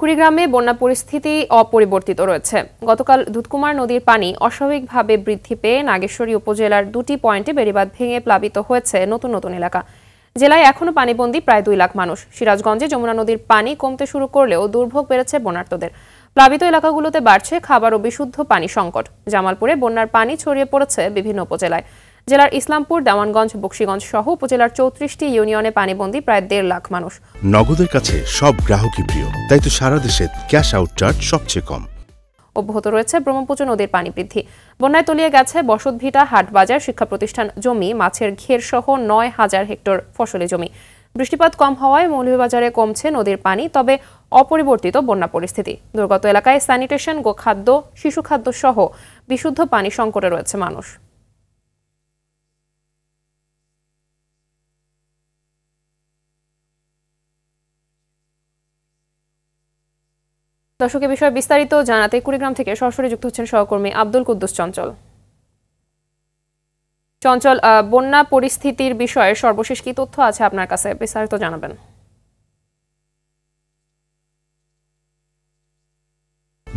কুড়িগ্রামে বন্যা পরিস্থিতি অপরিবর্তিত রয়েছে গতকাল দুধকুমার নদীর পানি অস্বাভাবিকভাবে বৃদ্ধি পেয়ে নাগেশ্বরী উপজেলার দুটি পয়েন্টে বেড়িবাদ ভেঙে প্লাবিত হয়েছে নতুন নতুন এলাকা জেলায় এখনও পানিবন্দী প্রায় দুই লাখ মানুষ সিরাজগঞ্জে যমুনা নদীর পানি কমতে শুরু করলেও দুর্ভোগ বেড়েছে বন্যার্থদের প্লাবিত এলাকাগুলোতে বাড়ছে খাবার ও বিশুদ্ধ পানি সংকট জামালপুরে বন্যার পানি ছড়িয়ে পড়েছে বিভিন্ন উপজেলায় জেলার ইসলামপুর দামানগঞ্জ বক্সিগঞ্জ সহ উপজেলার চৌত্রিশটি ইউনিয়নে বন্দি প্রায় দেড় লাখ মানুষ নগদের কাছে সব গ্রাহকই প্রিয় তাই তো সারা দেশে ক্যাশ আউট চার্জ সবচেয়ে কম অব্যাহত রয়েছে ব্রহ্মপুত্র নদীর পানি বৃদ্ধি বন্যায় তলিয়ে গেছে বসতভিটা হাটবাজার শিক্ষা প্রতিষ্ঠান জমি মাছের ঘের সহ নয় হাজার হেক্টর ফসলে জমি বৃষ্টিপাত কম হওয়ায় মৌলভীবাজারে কমছে নদীর পানি তবে অপরিবর্তিত বন্যা পরিস্থিতি দুর্গত এলাকায় স্যানিটেশন গোখাদ্য শিশু খাদ্য সহ বিশুদ্ধ পানি সংকটে রয়েছে মানুষ দর্শক বিষয়ে বিস্তারিত জানাতে কুড়িগ্রাম থেকে সরাসরি যুক্ত হচ্ছেন সহকর্মী আব্দুল কুদ্দুস চঞ্চল চঞ্চল বন্যা পরিস্থিতির বিষয়ে সর্বশেষ কি তথ্য আছে আপনার কাছে বিস্তারিত জানাবেন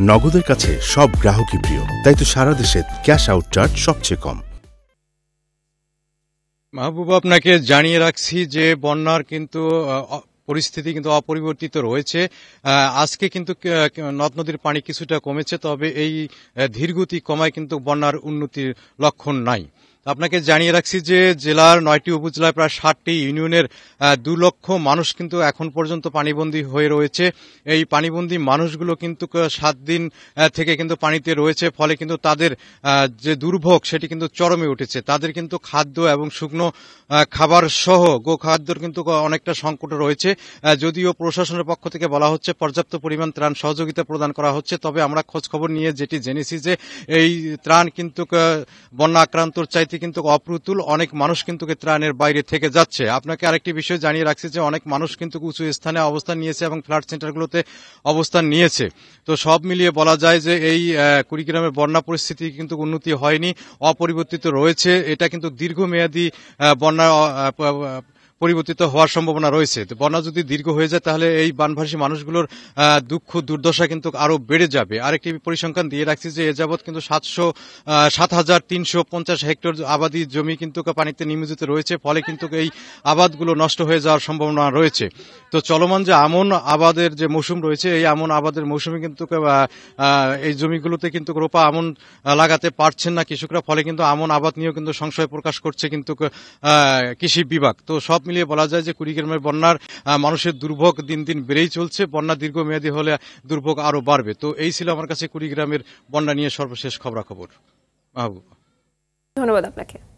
নগদের কাছে সব গ্রাহকই প্রিয় তাই তো সারা দেশে ক্যাশ আউট চার্জ সবচেয়ে কম মাহবুব আপনাকে জানিয়ে রাখছি যে বন্যার কিন্তু পরিস্থিতি কিন্তু অপরিবর্তিত রয়েছে আজকে কিন্তু নদ নদীর পানি কিছুটা কমেছে তবে এই ধীরগতি কমায় কিন্তু বন্যার উন্নতির লক্ষণ নাই আপনাকে জানিয়ে রাখছি যে জেলার নয়টি উপজেলায় প্রায় ষাটটি ইউনিয়নের দু লক্ষ মানুষ কিন্তু এখন পর্যন্ত পানিবন্দী হয়ে রয়েছে এই পানিবন্দী মানুষগুলো কিন্তু সাত দিন থেকে কিন্তু পানিতে রয়েছে ফলে কিন্তু তাদের যে দুর্ভোগ সেটি কিন্তু চরমে উঠেছে তাদের কিন্তু খাদ্য এবং শুকনো খাবার সহ গোখাদ্যর কিন্তু অনেকটা সংকট রয়েছে যদিও প্রশাসনের পক্ষ থেকে বলা হচ্ছে পর্যাপ্ত পরিমাণ ত্রাণ সহযোগিতা প্রদান করা হচ্ছে তবে আমরা খোঁজখবর নিয়ে যেটি জেনেছি যে এই ত্রাণ কিন্তু বন্যা আক্রান্তর চাইতে পরিস্থিতি কিন্তু অপ্রতুল অনেক মানুষ কিন্তু ত্রাণের বাইরে থেকে যাচ্ছে আপনাকে আরেকটি বিষয় জানিয়ে রাখছি যে অনেক মানুষ কিন্তু উঁচু স্থানে অবস্থান নিয়েছে এবং ফ্লাড সেন্টারগুলোতে অবস্থান নিয়েছে তো সব মিলিয়ে বলা যায় যে এই কুড়িগ্রামের বন্যা পরিস্থিতি কিন্তু উন্নতি হয়নি অপরিবর্তিত রয়েছে এটা কিন্তু দীর্ঘমেয়াদী বন্যা পরিবর্তিত হওয়ার সম্ভাবনা রয়েছে তো বন্যা যদি দীর্ঘ হয়ে যায় তাহলে এই বানভাসী মানুষগুলোর দুঃখ দুর্দশা কিন্তু আরও বেড়ে যাবে আরেকটি পরিসংখ্যান দিয়ে রাখছি যে এ যাবৎ কিন্তু সাতশো সাত হাজার তিনশো পঞ্চাশ হেক্টর আবাদি জমি কিন্তু পানিতে নিমজিত রয়েছে ফলে কিন্তু এই আবাদগুলো নষ্ট হয়ে যাওয়ার সম্ভাবনা রয়েছে তো চলমান যে আমন আবাদের যে মৌসুম রয়েছে এই আমন আবাদের মৌসুমে কিন্তু এই জমিগুলোতে কিন্তু রোপা আমন লাগাতে পারছেন না কৃষকরা ফলে কিন্তু আমন আবাদ নিয়েও কিন্তু সংশয় প্রকাশ করছে কিন্তু কৃষি বিভাগ তো সব মিলিয়ে বলা যায় যে কুড়িগ্রামের বন্যার মানুষের দুর্ভোগ দিন দিন বেড়েই চলছে বন্যা দীর্ঘমেয়াদী হলে দুর্ভোগ আরও বাড়বে তো এই ছিল আমার কাছে কুড়িগ্রামের বন্যা নিয়ে সর্বশেষ খবরাখবর মাহবুবা ধন্যবাদ আপনাকে